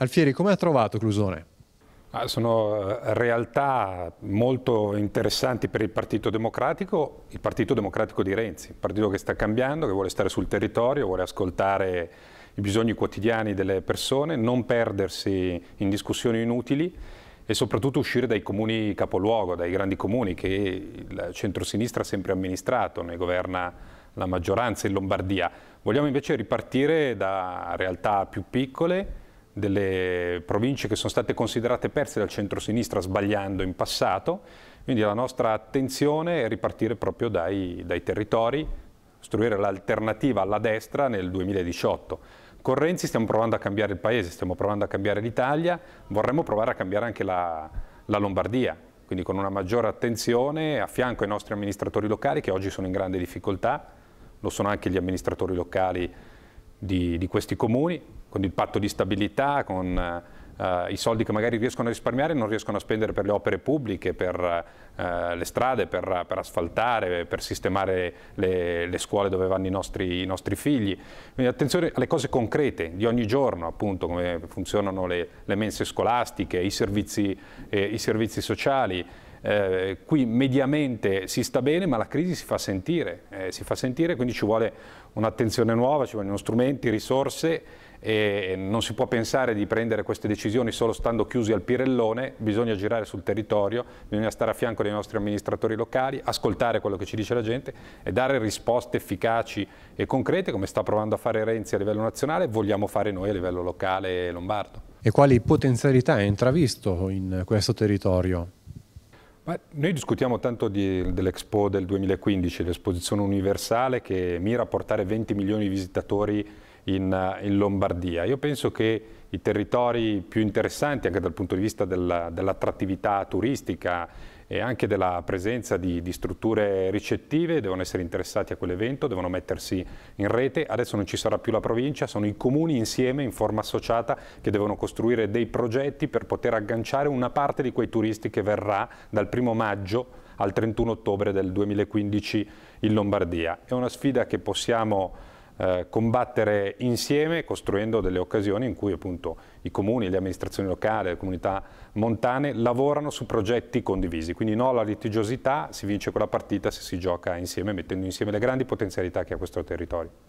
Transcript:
Alfieri, come ha trovato Clusone? sono eh, realtà molto interessanti per il Partito Democratico, il Partito Democratico di Renzi, un partito che sta cambiando, che vuole stare sul territorio, vuole ascoltare i bisogni quotidiani delle persone, non perdersi in discussioni inutili e soprattutto uscire dai comuni capoluogo, dai grandi comuni che il centrosinistra ha sempre amministrato, ne governa la maggioranza in Lombardia. Vogliamo invece ripartire da realtà più piccole, delle province che sono state considerate perse dal centro-sinistra sbagliando in passato, quindi la nostra attenzione è ripartire proprio dai, dai territori, costruire l'alternativa alla destra nel 2018. Con Renzi stiamo provando a cambiare il paese, stiamo provando a cambiare l'Italia, vorremmo provare a cambiare anche la, la Lombardia, quindi con una maggiore attenzione a fianco ai nostri amministratori locali che oggi sono in grande difficoltà, lo sono anche gli amministratori locali di, di questi comuni, con il patto di stabilità, con Uh, i soldi che magari riescono a risparmiare e non riescono a spendere per le opere pubbliche, per uh, le strade, per, per, asfaltare, per sistemare le, le scuole dove vanno i nostri, i nostri, figli. Quindi attenzione alle cose concrete di ogni giorno, appunto, come funzionano le, le mense scolastiche, i servizi, eh, i servizi sociali eh, qui mediamente si sta bene ma la crisi si fa sentire, eh, si fa sentire quindi ci vuole un'attenzione nuova, ci vogliono strumenti, risorse e non si può pensare di prendere queste decisioni solo stando chiusi al pirellone, bisogna girare sul territorio, bisogna stare a fianco dei nostri amministratori locali, ascoltare quello che ci dice la gente e dare risposte efficaci e concrete come sta provando a fare Renzi a livello nazionale, vogliamo fare noi a livello locale e lombardo. E quali potenzialità ha intravisto in questo territorio? Ma noi discutiamo tanto dell'Expo del 2015, l'esposizione universale che mira a portare 20 milioni di visitatori in, eh, in Lombardia. Io penso che i territori più interessanti anche dal punto di vista dell'attrattività turistica e anche della presenza di, di, strutture ricettive, devono essere interessati a quell'evento, devono mettersi in rete, adesso non ci sarà più la provincia, sono i comuni insieme in forma associata che devono costruire dei progetti per poter agganciare una parte di quei turisti che verrà dal primo maggio al 31 ottobre del 2015 in Lombardia. È una sfida che possiamo eh, combattere insieme costruendo delle occasioni in cui appunto i comuni, le amministrazioni locali, le comunità montane lavorano su progetti condivisi, quindi no alla litigiosità, si vince quella partita se si gioca insieme mettendo insieme le grandi potenzialità che ha questo territorio.